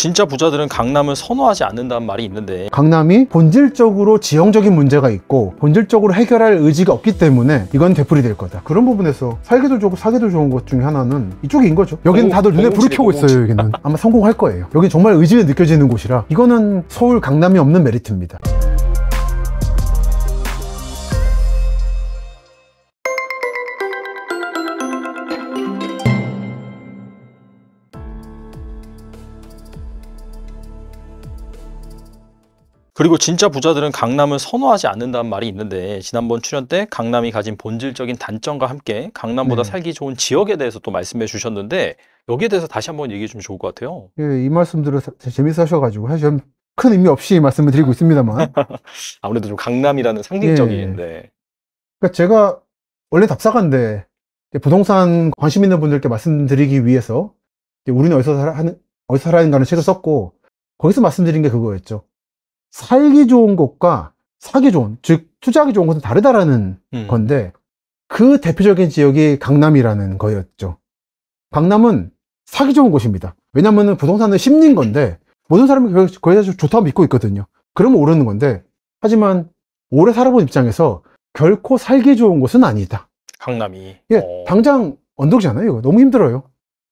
진짜 부자들은 강남을 선호하지 않는다는 말이 있는데 강남이 본질적으로 지형적인 문제가 있고 본질적으로 해결할 의지가 없기 때문에 이건 되풀이 될 거다 그런 부분에서 살기도 좋고 사기도 좋은 것 중에 하나는 이쪽인 거죠 여기는 어, 다들 눈에 어, 불을 켜고 어, 있어요 여기는 아마 성공할 거예요 여기 정말 의지가 느껴지는 곳이라 이거는 서울 강남이 없는 메리트입니다 그리고 진짜 부자들은 강남을 선호하지 않는다는 말이 있는데 지난번 출연 때 강남이 가진 본질적인 단점과 함께 강남보다 네. 살기 좋은 지역에 대해서 또 말씀해 주셨는데 여기에 대해서 다시 한번 얘기해 주면 좋을 것 같아요. 예, 이 말씀들을 재밌어 하셔가지고 사실 큰 의미 없이 말씀을 드리고 있습니다만 아무래도 좀 강남이라는 상징적인 예. 네. 그러니까 제가 원래 답사가인데 부동산 관심 있는 분들께 말씀드리기 위해서 우리는 어디서 살아, 하는, 어디서 살아가는 책을 썼고 거기서 말씀드린 게 그거였죠. 살기 좋은 곳과 사기 좋은, 즉 투자하기 좋은 곳은 다르다라는 음. 건데 그 대표적인 지역이 강남이라는 거였죠. 강남은 사기 좋은 곳입니다. 왜냐하면 부동산은 심리인 건데 모든 사람이 거기다 좋다고 믿고 있거든요. 그러면 오르는 건데 하지만 오래 살아본 입장에서 결코 살기 좋은 곳은 아니다. 강남이. 예, 어... 당장 언덕이잖아요. 이거 너무 힘들어요.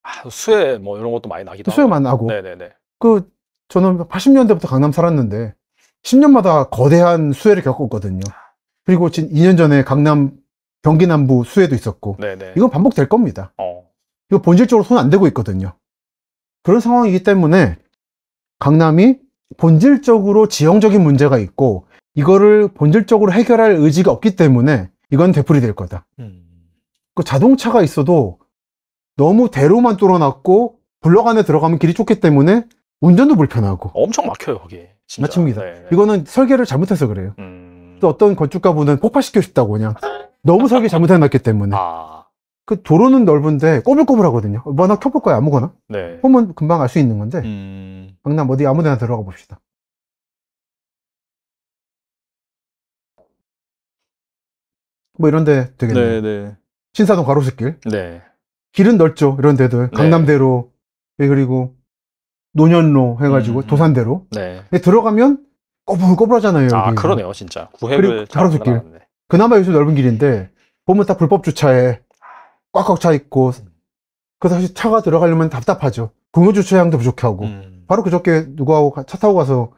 아, 수해 뭐 이런 것도 많이 나기도 하고. 수해만 나고. 네네네. 그 저는 80년대부터 강남 살았는데 10년마다 거대한 수해를 겪었거든요. 그리고 지금 2년 전에 강남 경기 남부 수해도 있었고 네네. 이건 반복될 겁니다. 어. 이거 본질적으로 손 안 대고 있거든요. 그런 상황이기 때문에 강남이 본질적으로 지형적인 문제가 있고 이거를 본질적으로 해결할 의지가 없기 때문에 이건 되풀이 될 거다. 음. 그 자동차가 있어도 너무 대로만 뚫어놨고 블럭 안에 들어가면 길이 좁기 때문에 운전도 불편하고 엄청 막혀요 거기 에 진짜. 아침니다 네, 네. 이거는 설계를 잘못해서 그래요. 음... 또 어떤 건축가분은 폭파시켜 싶다고 그냥 너무 설계 잘못해놨기 때문에. 아... 그 도로는 넓은데 꼬불꼬불하거든요. 뭐 하나 켜볼 거야 아무거나. 네. 보면 금방 알 수 있는 건데. 음... 강남 어디 아무데나 들어가 봅시다. 뭐 이런데 되겠네. 네, 네, 신사동 가로수길. 네. 길은 넓죠. 이런 데들 네. 강남대로 예, 그리고 노년로 해가지고 음, 음. 도산대로. 네. 근데 들어가면 꼬불꼬불하잖아요. 아, 여기. 그러네요, 진짜. 구획을 바로 길. 그나마 요새 넓은 길인데 보면 다 불법 주차에 꽉꽉 차 있고. 그 사실 차가 들어가려면 답답하죠. 공유 주차장도 부족하고. 음. 바로 그저께 누구하고 차 타고 가서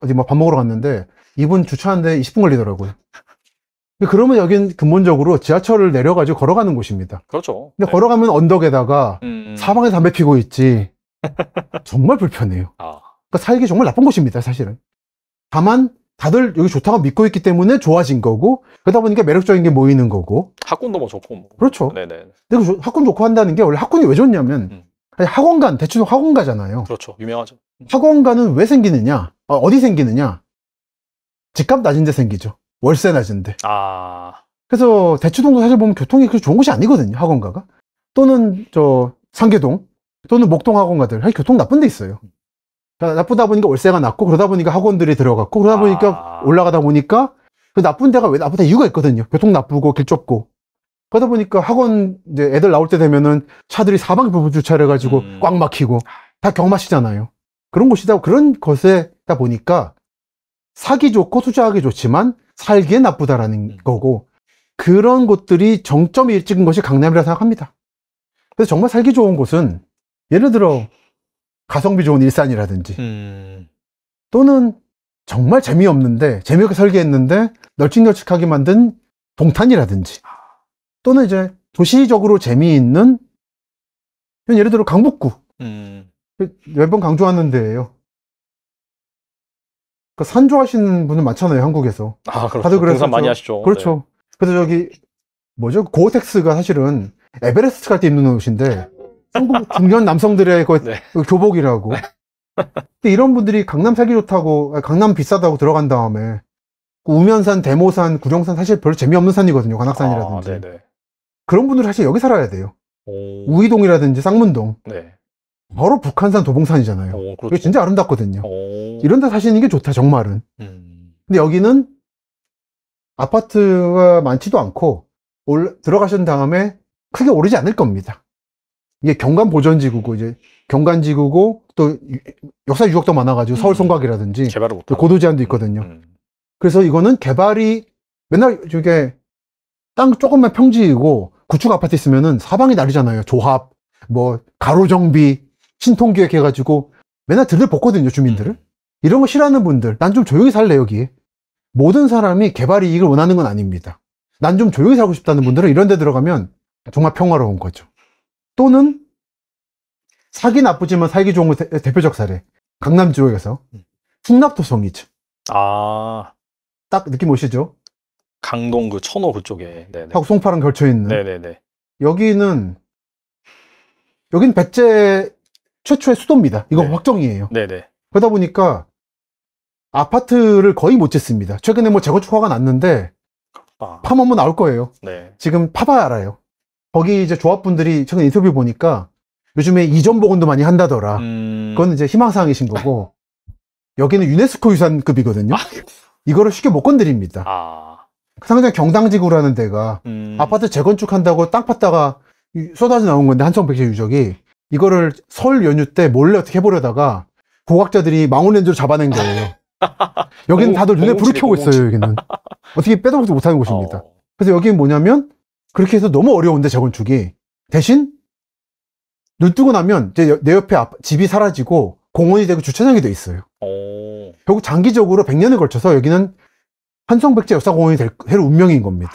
어디 막밥 뭐 먹으러 갔는데 이분 주차하는데 20분 걸리더라고요. 그러면 여긴 근본적으로 지하철을 내려가지고 걸어가는 곳입니다. 그렇죠. 근데 네. 걸어가면 언덕에다가 음. 사방에 담배 피고 있지. 정말 불편해요. 아. 그러니까 살기 정말 나쁜 곳입니다, 사실은. 다만 다들 여기 좋다고 믿고 있기 때문에 좋아진 거고 그러다 보니까 매력적인 게 모이는 거고 학군도 뭐 좋고 뭐. 그렇죠. 네네. 근데 그 학군 좋고 한다는 게 원래 학군이 왜 좋냐면 음. 아니, 학원간 대충 학원가잖아요. 그렇죠. 유명하죠. 음. 학원가는 왜 생기느냐? 아, 어디 생기느냐? 집값 낮은 데 생기죠. 월세 낮은 데. 아. 그래서 대치동도 사실 보면 교통이 그렇게 좋은 곳이 아니거든요. 학원가가. 또는 저 상계동 또는 목동학원가들. 사실 교통 나쁜 데 있어요. 나쁘다 보니까 월세가 낮고 그러다 보니까 학원들이 들어갔고 그러다 보니까 아... 올라가다 보니까 그 나쁜 데가 왜 나쁘다 이유가 있거든요. 교통 나쁘고 길 좁고 그러다 보니까 학원 이제 애들 나올 때 되면은 차들이 사방에 부 주차를 가지고 음... 꽉 막히고 다 경마시잖아요. 그런 곳이다 그런 것에다 보니까 사기 좋고 투자하기 좋지만 살기에 나쁘다라는 음... 거고 그런 곳들이 정점이 찍은 것이 강남이라 생각합니다. 그래서 정말 살기 좋은 곳은 예를 들어 가성비 좋은 일산이라든지 음. 또는 정말 재미없는데 재미없게 설계했는데 널찍널찍하게 만든 동탄이라든지 또는 이제 도시적으로 재미있는 예를 들어 강북구 음. 몇번 강조하는 데예요 그 그러니까 산조하시는 분은 많잖아요 한국에서 아, 그렇죠. 다들 그래서 많이 하시죠 그렇죠 네. 그래서 저기 뭐죠 고텍스가 사실은 에베레스트 갈 때 입는 옷인데 한국 중년 남성들의 그 네. 교복이라고. 네. 근데 이런 분들이 강남 살기 좋다고, 아, 강남 비싸다고 들어간 다음에 그 우면산, 대모산, 구룡산 사실 별로 재미없는 산이거든요. 관악산이라든지. 아, 그런 분들 사실 여기 살아야 돼요. 오... 우이동이라든지 쌍문동. 네. 바로 북한산 도봉산이잖아요. 오, 그렇죠. 진짜 아름답거든요. 오... 이런 데 사시는 게 좋다, 정말은. 음... 근데 여기는 아파트가 많지도 않고 올, 들어가신 다음에 크게 오르지 않을 겁니다. 이게 경관 보전지구고 이제 경관지구고 또 역사 유적도 많아가지고 서울 음. 송각이라든지개 고도 제한도 있거든요. 음. 그래서 이거는 개발이 맨날 저게 땅 조금만 평지이고 구축 아파트 있으면은 사방이 날리잖아요. 조합, 뭐 가로 정비, 신통 기획해가지고 맨날 들들 볶거든요 주민들을. 음. 이런 거 싫어하는 분들, 난 좀 조용히 살래 여기. 모든 사람이 개발 이익을 원하는 건 아닙니다. 난 좀 조용히 살고 싶다는 분들은 이런 데 들어가면 정말 평화로운 거죠. 또는 사기 나쁘지만 살기 좋은 거 대, 표적 사례. 강남 지역에서 풍납토성이죠. 음. 아. 딱 느낌 오시죠? 강동 그 천호 그쪽에. 네네. 하 송파랑 걸쳐 있는. 네네네. 여기는 여기는 백제 최초의 수도입니다. 이거 네. 확정이에요. 네네. 그러다 보니까 아파트를 거의 못 짓습니다. 최근에 뭐 재건축 화가 났는데 아. 파면 뭐 나올 거예요. 네. 지금 파봐야 알아요. 거기 이제 조합분들이 최근 인터뷰 보니까 요즘에 이전 복원도 많이 한다더라. 음... 그건 이제 희망사항이신 거고 여기는 유네스코 유산급이거든요. 아, 이거를 쉽게 못 건드립니다. 아... 상당히 경당지구라는 데가 음... 아파트 재건축한다고 땅 팠다가 쏟아져 나온 건데 한성 백제 유적이 이거를 설 연휴 때 몰래 어떻게 해보려다가 고학자들이 망원렌즈로 잡아낸 거예요. 여기는 다들 눈에 불을 켜고 있어요. 여기는 어떻게 빼도 보도 못하는 곳입니다. 어. 그래서 여기는 뭐냐면 그렇게 해서 너무 어려운데 재건축이 대신 눈 뜨고 나면 이제 내 옆에 집이 사라지고 공원이 되고 주차장이 돼 있어요. 오. 어. 결국 장기적으로 100년에 걸쳐서 여기는 한성백제 역사공원이 될해 운명인 겁니다.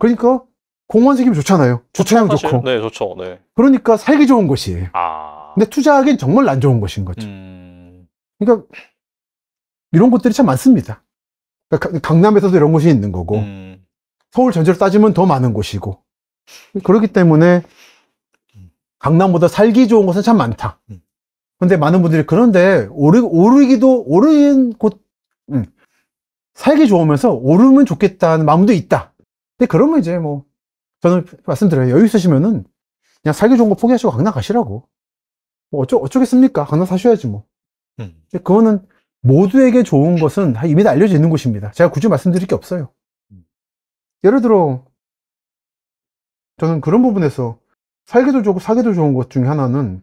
그러니까 공원 생기면 좋잖아요. 주차장 좋고. 네, 좋죠. 네. 그러니까 살기 좋은 곳이에요. 아. 근데 투자하기엔 정말 안 좋은 곳인 거죠. 음... 그러니까 이런 곳들이 참 많습니다. 그러니까 강남에서도 이런 곳이 있는 거고. 음... 서울 전체로 따지면 더 많은 곳이고 그렇기 때문에 강남보다 살기 좋은 곳은 참 많다. 음. 근데 많은 분들이 그런데 오르, 오르기도 오르는 곳 음, 살기 좋으면서 오르면 좋겠다는 마음도 있다. 근데 그러면 이제 뭐 저는 말씀드려요. 여유 있으시면은 그냥 살기 좋은 거 포기하시고 강남 가시라고. 뭐 어쩌, 어쩌겠습니까? 강남 사셔야지 뭐. 음. 근데 그거는 모두에게 좋은 것은 이미 다 알려져 있는 곳입니다. 제가 굳이 말씀드릴 게 없어요. 예를 들어 저는 그런 부분에서 살기도 좋고 사기도 좋은 것 중에 하나는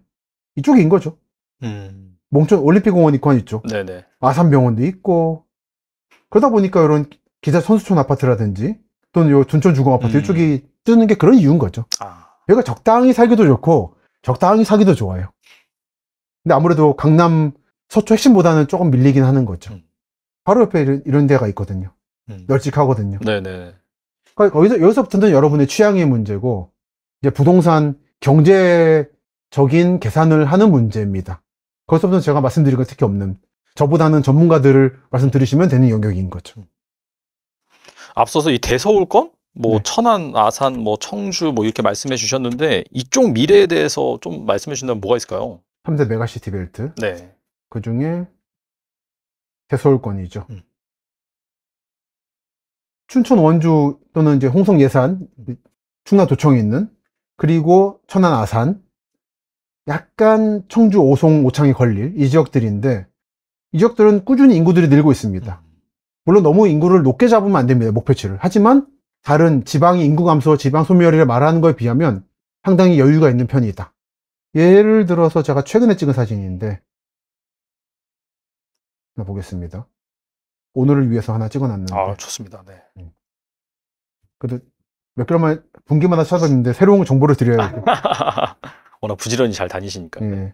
이쪽인 거죠. 음. 몽촌 올림픽공원 입구안 있죠. 네네. 아산병원도 있고 그러다 보니까 이런 기자 선수촌 아파트라든지 또는 요 둔촌 주공 아파트 음. 이쪽이 뜨는 게 그런 이유인 거죠. 아. 여기가 그러니까 적당히 살기도 좋고 적당히 사기도 좋아요. 근데 아무래도 강남 서초 핵심보다는 조금 밀리긴 하는 거죠. 음. 바로 옆에 이런, 이런 데가 있거든요. 음. 널찍하거든요. 네네. 거기서 여기서부터는 여러분의 취향의 문제고 이제 부동산 경제적인 계산을 하는 문제입니다. 거기서부터 제가 말씀드릴 것 특히 없는 저보다는 전문가들을 말씀드리시면 되는 영역인 거죠. 앞서서 이 대서울권, 뭐 네. 천안, 아산, 뭐 청주 뭐 이렇게 말씀해 주셨는데 이쪽 미래에 대해서 좀 말씀해 주신다면 뭐가 있을까요? 3대 메가시티 벨트. 네. 그 중에 대서울권이죠. 음. 춘천 원주 또는 이제 홍성 예산, 충남도청에 있는 그리고 천안 아산, 약간 청주 오송 오창이 걸릴 이 지역들인데 이 지역들은 꾸준히 인구들이 늘고 있습니다. 물론 너무 인구를 높게 잡으면 안 됩니다. 목표치를. 하지만 다른 지방의 인구 감소, 지방 소멸이를 말하는 것에 비하면 상당히 여유가 있는 편이다. 예를 들어서 제가 최근에 찍은 사진인데 보겠습니다. 오늘을 위해서 하나 찍어놨는데. 아, 좋습니다. 네. 음. 그래도 몇 개월만 분기마다 찾아봤는데 새로운 정보를 드려야 되고. 워낙 부지런히 잘 다니시니까. 네.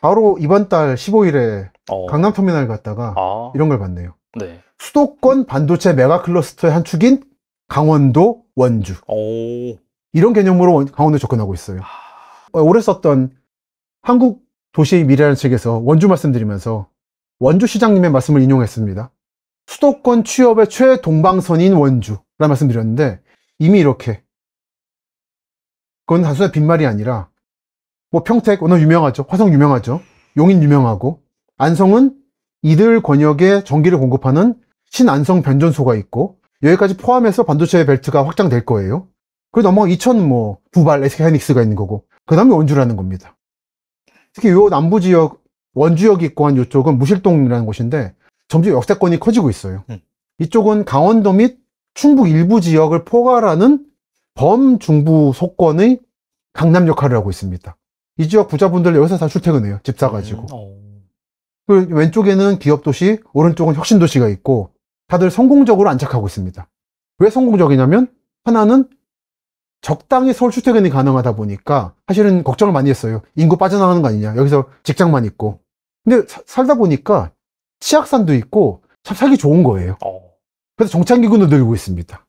바로 이번 달 15일에 어. 강남터미널 갔다가 아. 이런 걸 봤네요. 네. 수도권 반도체 메가클러스터의 한 축인 강원도 원주. 오. 이런 개념으로 강원도 접근하고 있어요. 아. 올해 어, 썼던 한국 도시의 미래라는 책에서 원주 말씀드리면서 원주 시장님의 말씀을 인용했습니다. 수도권 취업의 최동방선인 원주라는 말씀 드렸는데 이미 이렇게 그건 단순한 빈말이 아니라 뭐 평택 오늘 유명하죠 화성 유명하죠 용인 유명하고 안성은 이들 권역에 전기를 공급하는 신안성 변전소가 있고 여기까지 포함해서 반도체 벨트가 확장될 거예요 그리고 넘어 이천 뭐 부발 SK하이닉스가 있는 거고 그 다음에 원주라는 겁니다 특히 요 남부 지역 원주역 있고 한 이쪽은 무실동이라는 곳인데 점점 역세권이 커지고 있어요. 음. 이쪽은 강원도 및 충북 일부 지역을 포괄하는 범중부 소권의 강남 역할을 하고 있습니다. 이 지역 부자분들 여기서 다 출퇴근해요. 집 사가지고. 음. 어. 그고 왼쪽에는 기업도시, 오른쪽은 혁신도시가 있고 다들 성공적으로 안착하고 있습니다. 왜 성공적이냐면 하나는 적당히 서울 출퇴근이 가능하다 보니까 사실은 걱정을 많이 했어요. 인구 빠져나가는 거 아니냐. 여기서 직장만 있고. 근데 사, 살다 보니까 치악산도 있고 참 살기 좋은 거예요. 어. 그래서 정착기구도 늘고 있습니다.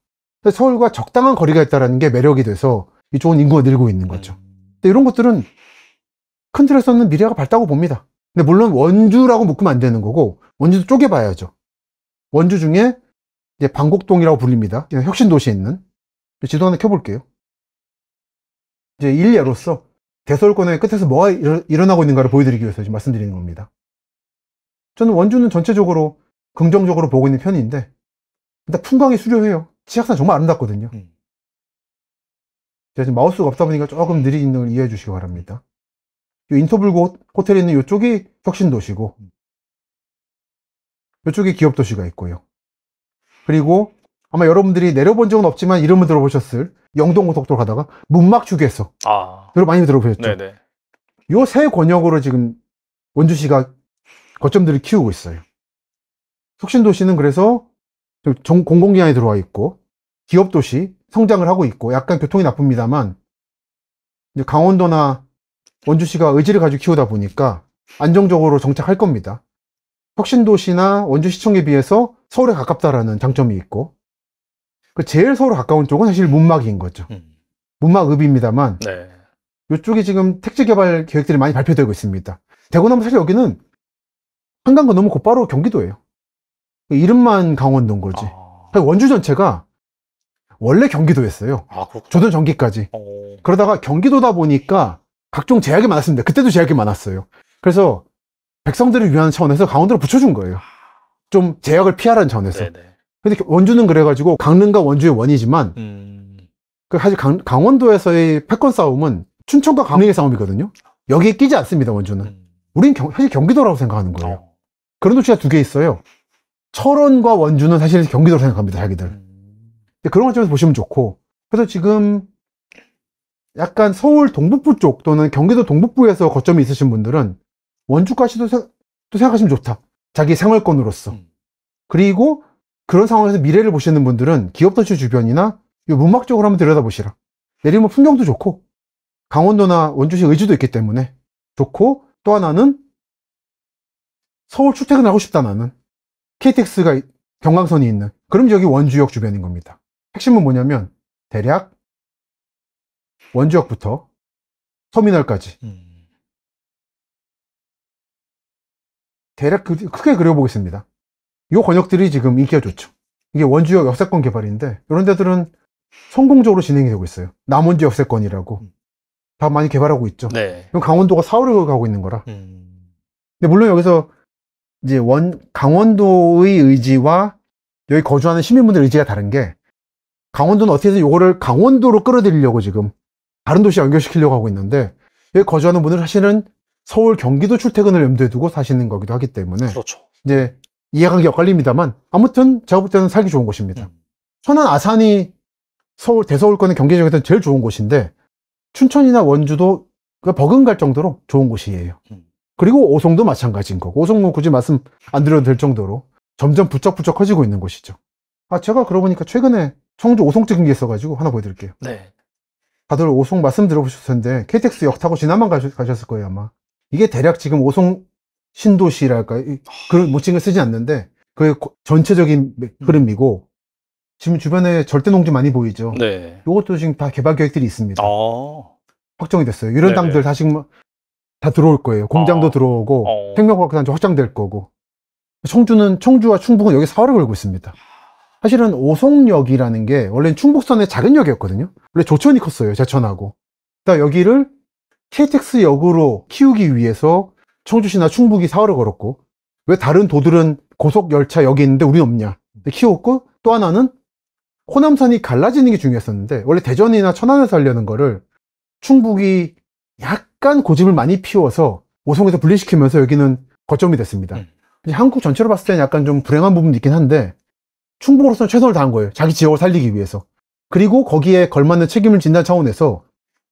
서울과 적당한 거리가 있다는 게 매력이 돼서 이쪽은 인구가 늘고 있는 거죠. 음. 근데 이런 것들은 큰 틀에서는 미래가 밝다고 봅니다. 근데 물론 원주라고 묶으면 안 되는 거고 원주도 쪼개봐야죠. 원주 중에 이제 방곡동이라고 불립니다. 혁신도시에 있는 지도 하나 켜볼게요. 이제 일례로서 대설권의 끝에서 뭐가 일어나고 있는가를 보여드리기 위해서 지금 말씀드리는 겁니다. 저는 원주는 전체적으로 긍정적으로 보고 있는 편인데 일단 풍광이 수려해요. 치악산 정말 아름답거든요. 음. 제가 지금 마우스가 없다 보니까 조금 느린 걸 이해해 주시기 바랍니다. 인터블곳 호텔에 있는 이쪽이 혁신도시고 이쪽이 음. 기업도시가 있고요. 그리고 아마 여러분들이 내려본 적은 없지만 이름을 들어보셨을 영동고속도로 가다가 문막 휴게소 아. 여러 많이 들어보셨죠? 네네. 요세 권역으로 지금 원주시가 거점들을 키우고 있어요. 혁신도시는 그래서 공공기관이 들어와 있고 기업도시 성장을 하고 있고 약간 교통이 나쁩니다만 강원도나 원주시가 의지를 가지고 키우다 보니까 안정적으로 정착할 겁니다. 혁신도시나 원주시청에 비해서 서울에 가깝다라는 장점이 있고 그 제일 서로 가까운 쪽은 사실 문막인 거죠. 음. 문막읍입니다만 네. 이쪽이 지금 택지 개발 계획들이 많이 발표되고 있습니다. 대구 나면 사실 여기는 한강 건너면 곧바로 경기도예요. 이름만 강원도인 거지. 아... 원주 전체가 원래 경기도였어요. 아, 조선 전기까지. 어... 그러다가 경기도다 보니까 각종 제약이 많았습니다. 그때도 제약이 많았어요. 그래서 백성들을 위한 차원에서 강원도를 붙여준 거예요. 아. 좀 제약을 피하라는 차원에서. 네네. 근데 원주는 그래가지고 강릉과 원주의 원이지만 음... 그 사실 강, 원도에서의 패권 싸움은 춘천과 강릉의 싸움이거든요. 여기에 끼지 않습니다 원주는. 음... 우린 경, 사실 경기도라고 생각하는 거예요. 어. 그런 도시가 두 개 있어요. 철원과 원주는 사실 경기도로 생각합니다 자기들. 음... 그런 관점에서 보시면 좋고 그래서 지금 약간 서울 동북부 쪽 또는 경기도 동북부에서 거점이 있으신 분들은 원주까지도 생, 생각하시면 좋다. 자기 생활권으로서. 음. 그리고 그런 상황에서 미래를 보시는 분들은 기업도시 주변이나 문막 쪽으로 한번 들여다보시라. 내리면 뭐 풍경도 좋고 강원도나 원주시 의지도 있기 때문에 좋고 또 하나는 서울 출퇴근하고 싶다 나는 KTX가 경강선이 있는 그럼 여기 원주역 주변인 겁니다. 핵심은 뭐냐면 대략 원주역부터 터미널까지 음. 대략 그, 크게 그려보겠습니다. 요 권역들이 지금 인기가 좋죠. 이게 원주역 역세권 개발인데 이런 데들은 성공적으로 진행이 되고 있어요. 남원주 역세권이라고 음. 다 많이 개발하고 있죠. 네. 그럼 강원도가 서울을 가고 있는 거라. 음. 근데 물론 여기서 이제 원 강원도의 의지와 여기 거주하는 시민분들 의지가 의 다른 게 강원도는 어떻게 해서 요거를 강원도로 끌어들이려고 지금 다른 도시와 연결시키려고 하고 있는데 여기 거주하는 분은 사실은 서울 경기도 출퇴근을 염두에 두고 사시는 거기도 하기 때문에 그렇죠. 이제 이해관계 엇갈립니다만 아무튼 제가 볼 때는 살기 좋은 곳입니다. 음. 천안 아산이 서울 대서울권의 경제적에서 제일 좋은 곳인데 춘천이나 원주도 그 버금갈 정도로 좋은 곳이에요. 음. 그리고 오송도 마찬가지인 거고 오송은 굳이 말씀 안 드려도 될 정도로 점점 부쩍부쩍 커지고 있는 곳이죠. 아 제가 그러고 보니까 최근에 청주 오송 찍은 게 있어가지고 하나 보여드릴게요. 네. 다들 오송 말씀 들어보셨을 텐데 KTX 역 타고 지나번 가셨, 을 거예요 아마. 이게 대략 지금 오송 신도시랄까요? 그런 모칭을 쓰지 않는데 그게 전체적인 음. 흐름이고 지금 주변에 절대 농지 많이 보이죠. 네. 이것도 지금 다 개발 계획들이 있습니다. 아. 확정이 됐어요. 이런 네, 네. 땅들 다시 뭐 다 들어올 거예요. 공장도 아. 들어오고 어. 생명과학단지 확장될 거고 청주는 청주와 충북은 여기 사활을 걸고 있습니다. 사실은 오송역이라는 게 원래는 충북선의 작은 역이었거든요. 원래 조천이 컸어요. 제천하고. 그러니까 여기를 KTX 역으로 키우기 위해서 청주시나 충북이 사활을 걸었고 왜 다른 도들은 고속열차 여기 있는데 우리 없냐 키웠고 또 하나는 호남선이 갈라지는 게 중요했었는데 원래 대전이나 천안에서 하려는 거를 충북이 약간 고집을 많이 피워서 오송에서 분리시키면서 여기는 거점이 됐습니다 음. 한국 전체로 봤을 때는 약간 좀 불행한 부분도 있긴 한데 충북으로서는 최선을 다한 거예요 자기 지역을 살리기 위해서 그리고 거기에 걸맞는 책임을 진단 차원에서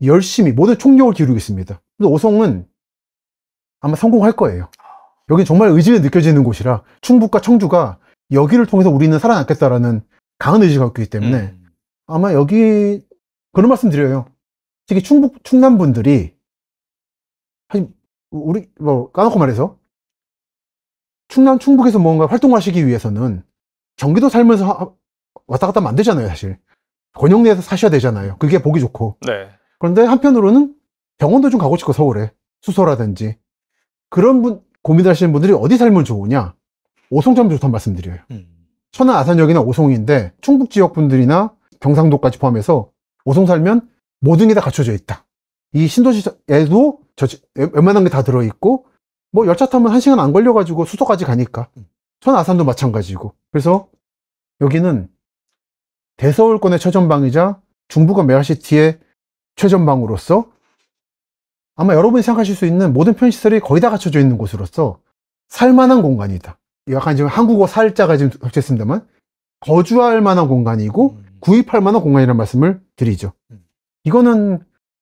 열심히 모든 총력을 기울이고 있습니다 근데 오송은 아마 성공할 거예요. 여기 정말 의지가 느껴지는 곳이라 충북과 청주가 여기를 통해서 우리는 살아남겠다라는 강한 의지가 있기 때문에 음. 아마 여기 그런 말씀 드려요. 특히 충북 충남 분들이 아니 우리 뭐 까놓고 말해서 충남 충북에서 뭔가 활동하시기 위해서는 경기도 살면서 하, 왔다 갔다 만드잖아요 사실. 권영 내에서 사셔야 되잖아요. 그게 보기 좋고. 네. 그런데 한편으로는 병원도 좀 가고 싶고 서울에 수소라든지 그런 분, 고민하시는 분들이 어디 살면 좋으냐? 오송참 좋다는 말씀드려요. 음. 천안 아산역이나 오송인데 충북 지역 분들이나 경상도까지 포함해서 오송 살면 모든 게 다 갖춰져 있다. 이 신도시에도 저, 웬만한 게 다 들어있고 뭐 열차 타면 한 시간 안 걸려가지고 수도까지 가니까 음. 천 아산도 마찬가지고 그래서 여기는 대서울권의 최전방이자 중부권 메가시티의 최전방으로서 아마 여러분이 생각하실 수 있는 모든 편의시설이 거의 다 갖춰져 있는 곳으로서 살만한 공간이다. 약간 지금 한국어 살자가 지금 겹쳤습니다만 거주할 만한 공간이고 음. 구입할 만한 공간이라는 말씀을 드리죠. 음. 이거는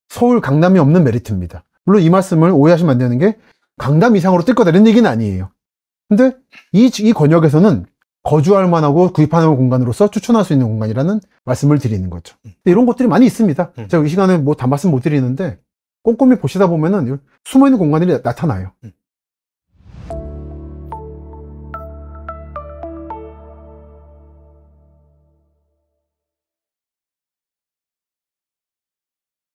서울 강남이 없는 메리트입니다. 물론 이 말씀을 오해하시면 안 되는 게 강남 이상으로 뜰 거다 이런 얘기는 아니에요. 근데 이, 이 권역에서는 거주할 만하고 구입하는 공간으로서 추천할 수 있는 공간이라는 말씀을 드리는 거죠. 음. 이런 것들이 많이 있습니다. 제가 이 시간에 뭐다 말씀 못 드리는데 꼼꼼히 보시다 보면은 숨어있는 공간들이 나타나요. 음.